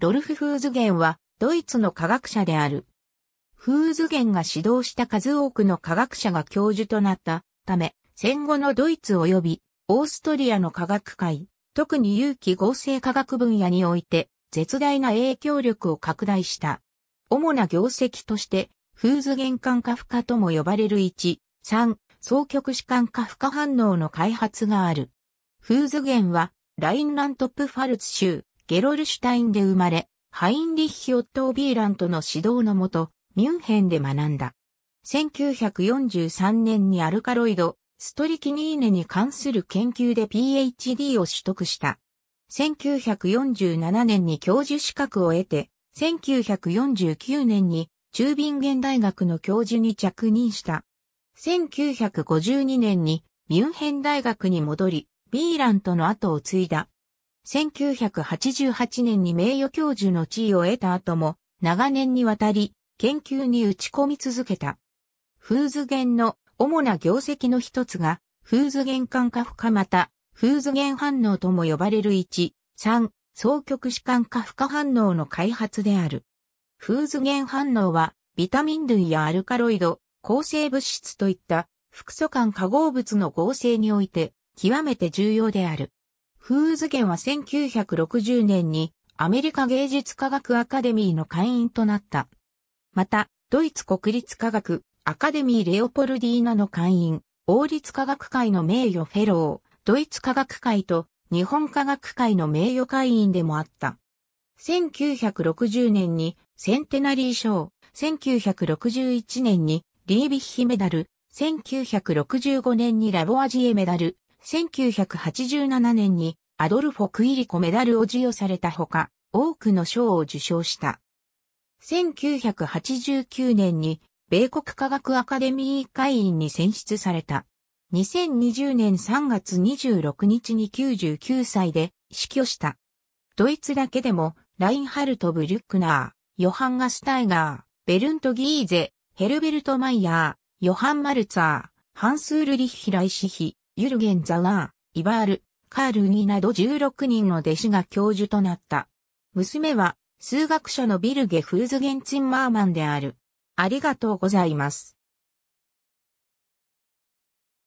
ロルフ・フーズゲンは、ドイツの科学者である。フーズゲンが指導した数多くの科学者が教授となったため、戦後のドイツ及びオーストリアの科学界、特に有機合成科学分野において、絶大な影響力を拡大した。主な業績として、フーズゲン管化負荷とも呼ばれる1、3、双極子管化負荷反応の開発がある。フーズゲンは、ラインラントプファルツ州、ゲロルシュタインで生まれ、ハインリッヒ・オットー・ビーラントの指導のもと、ミュンヘンで学んだ。1943年にアルカロイド、ストリキニーネに関する研究で PhD を取得した。1947年に教授資格を得て、1949年に中便現大学の教授に着任した。1952年にミュンヘン大学に戻り、ビーラントの後を継いだ。1988年に名誉教授の地位を得た後も、長年にわたり、研究に打ち込み続けた。フーズゲンの主な業績の一つが、フーズン感化負荷また、フーズン反応とも呼ばれる1、3、双極子感化負荷反応の開発である。フーズゲン反応は、ビタミン類やアルカロイド、抗生物質といった、複素間化合物の合成において、極めて重要である。フーズゲンは1960年にアメリカ芸術科学アカデミーの会員となった。また、ドイツ国立科学アカデミーレオポルディーナの会員、王立科学会の名誉フェロー、ドイツ科学会と日本科学会の名誉会員でもあった。1960年にセンテナリー賞、1961年にリービッヒメダル、1965年にラボアジエメダル、1987年にアドルフォ・クイリコメダルを授与されたほか、多くの賞を受賞した。1989年に米国科学アカデミー会員に選出された。2020年3月26日に99歳で死去した。ドイツだけでも、ラインハルト・ブリュックナー、ヨハン・ガスタイガー、ベルント・ギーゼ、ヘルベルト・マイヤー、ヨハン・マルツァー、ハンスール・リッヒ・ライシヒ、ユルゲン・ザラー、イバール、カールニなど16人の弟子が教授となった。娘は数学者のビルゲ・フーズゲン・ツンマーマンである。ありがとうございます。